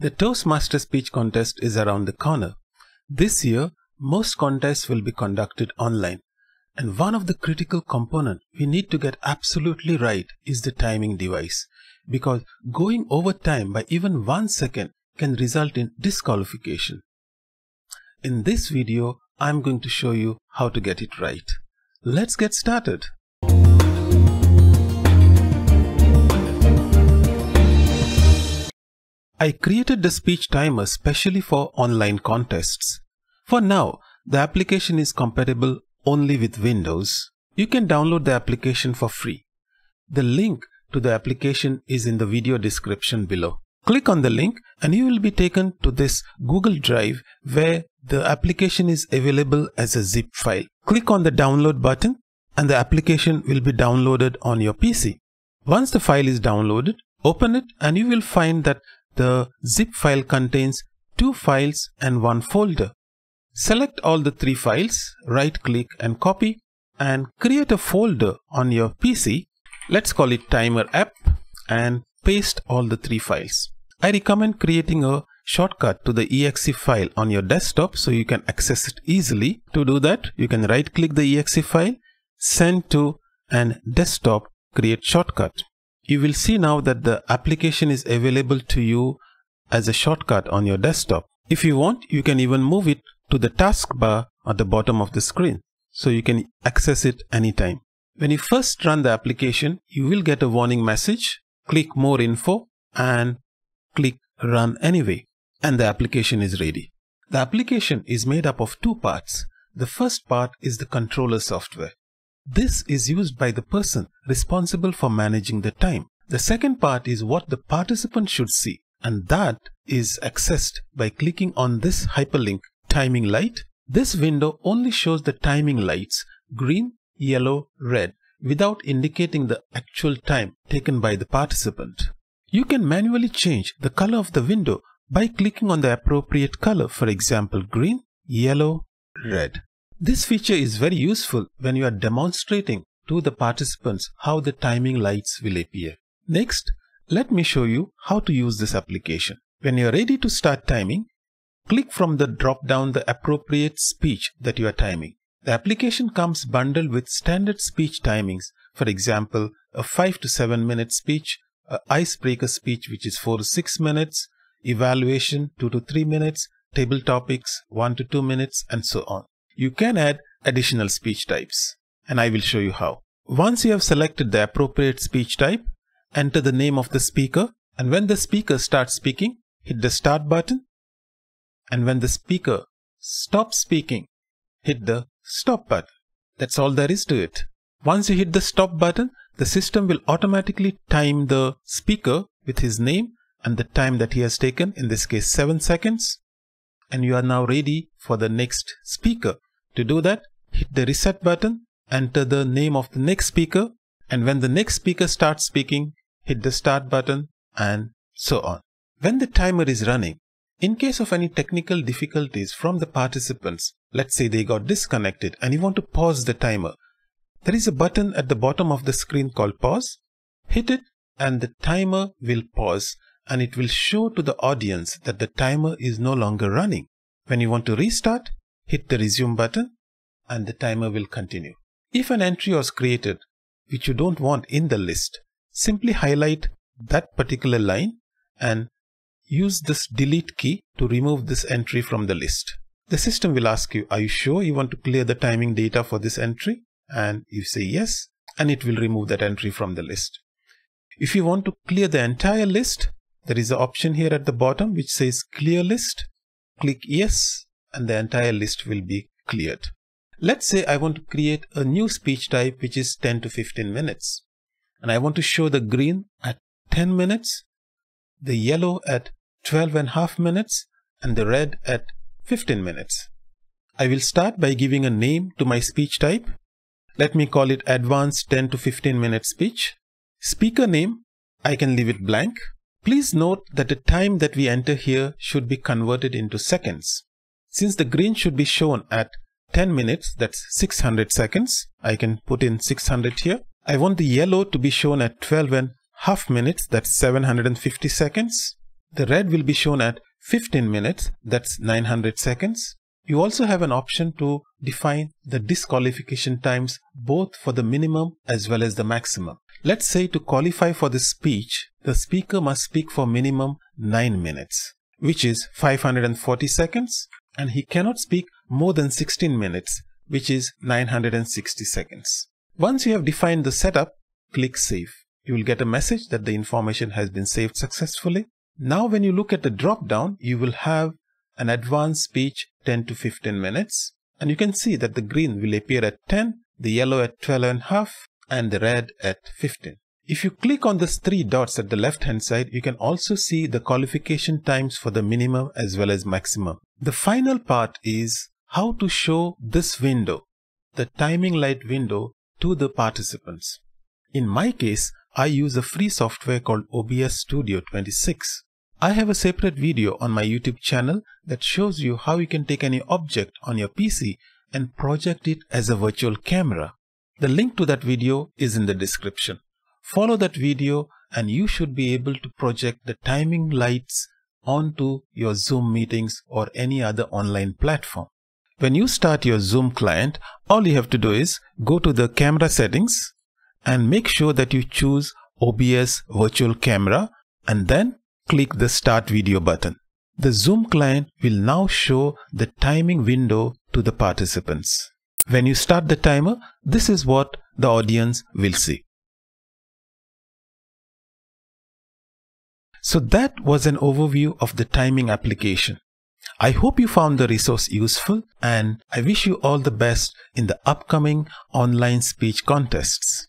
The Toastmaster Speech Contest is around the corner. This year, most contests will be conducted online. And one of the critical components we need to get absolutely right is the timing device. Because going over time by even one second can result in disqualification. In this video, I'm going to show you how to get it right. Let's get started. I created the speech timer specially for online contests. For now, the application is compatible only with Windows. You can download the application for free. The link to the application is in the video description below. Click on the link and you will be taken to this Google Drive where the application is available as a zip file. Click on the download button and the application will be downloaded on your PC. Once the file is downloaded, open it and you will find that the zip file contains two files and one folder. Select all the three files, right click and copy and create a folder on your PC. Let's call it timer app and paste all the three files. I recommend creating a shortcut to the exe file on your desktop so you can access it easily. To do that, you can right click the exe file, send to and desktop create shortcut. You will see now that the application is available to you as a shortcut on your desktop. If you want, you can even move it to the taskbar at the bottom of the screen, so you can access it anytime. When you first run the application, you will get a warning message, click more info and click run anyway, and the application is ready. The application is made up of two parts. The first part is the controller software. This is used by the person responsible for managing the time. The second part is what the participant should see and that is accessed by clicking on this hyperlink timing light. This window only shows the timing lights green, yellow, red without indicating the actual time taken by the participant. You can manually change the color of the window by clicking on the appropriate color, for example green, yellow, red. This feature is very useful when you are demonstrating to the participants how the timing lights will appear. Next, let me show you how to use this application. When you are ready to start timing, click from the drop down the appropriate speech that you are timing. The application comes bundled with standard speech timings, for example, a 5 to 7 minute speech, a icebreaker speech which is 4 to 6 minutes, evaluation 2 to 3 minutes, table topics 1 to 2 minutes and so on you can add additional speech types and I will show you how. Once you have selected the appropriate speech type, enter the name of the speaker and when the speaker starts speaking, hit the start button and when the speaker stops speaking, hit the stop button. That's all there is to it. Once you hit the stop button, the system will automatically time the speaker with his name and the time that he has taken, in this case 7 seconds. And you are now ready for the next speaker. To do that, hit the reset button, enter the name of the next speaker, and when the next speaker starts speaking, hit the start button, and so on. When the timer is running, in case of any technical difficulties from the participants, let's say they got disconnected and you want to pause the timer, there is a button at the bottom of the screen called pause. Hit it and the timer will pause and it will show to the audience that the timer is no longer running. When you want to restart, hit the resume button and the timer will continue. If an entry was created which you don't want in the list, simply highlight that particular line and use this delete key to remove this entry from the list. The system will ask you, are you sure you want to clear the timing data for this entry? And you say yes, and it will remove that entry from the list. If you want to clear the entire list, there is an option here at the bottom which says clear list. Click yes and the entire list will be cleared. Let's say I want to create a new speech type which is 10 to 15 minutes and I want to show the green at 10 minutes, the yellow at 12 and a half minutes and the red at 15 minutes. I will start by giving a name to my speech type. Let me call it advanced 10 to 15 minute speech. Speaker name, I can leave it blank. Please note that the time that we enter here should be converted into seconds. Since the green should be shown at 10 minutes, that's 600 seconds. I can put in 600 here. I want the yellow to be shown at 12 and half minutes, that's 750 seconds. The red will be shown at 15 minutes, that's 900 seconds. You also have an option to define the disqualification times both for the minimum as well as the maximum. Let's say to qualify for the speech, the speaker must speak for minimum 9 minutes, which is 540 seconds and he cannot speak more than 16 minutes, which is 960 seconds. Once you have defined the setup, click Save. You will get a message that the information has been saved successfully. Now when you look at the drop-down, you will have an advanced speech 10 to 15 minutes. And you can see that the green will appear at 10, the yellow at 12 and a half, and the red at 15. If you click on these three dots at the left hand side, you can also see the qualification times for the minimum as well as maximum. The final part is how to show this window, the timing light window to the participants. In my case, I use a free software called OBS Studio 26. I have a separate video on my YouTube channel that shows you how you can take any object on your PC and project it as a virtual camera. The link to that video is in the description. Follow that video and you should be able to project the timing lights onto your Zoom meetings or any other online platform. When you start your Zoom client, all you have to do is go to the camera settings and make sure that you choose OBS virtual camera and then click the start video button. The Zoom client will now show the timing window to the participants. When you start the timer, this is what the audience will see. So that was an overview of the timing application. I hope you found the resource useful and I wish you all the best in the upcoming online speech contests.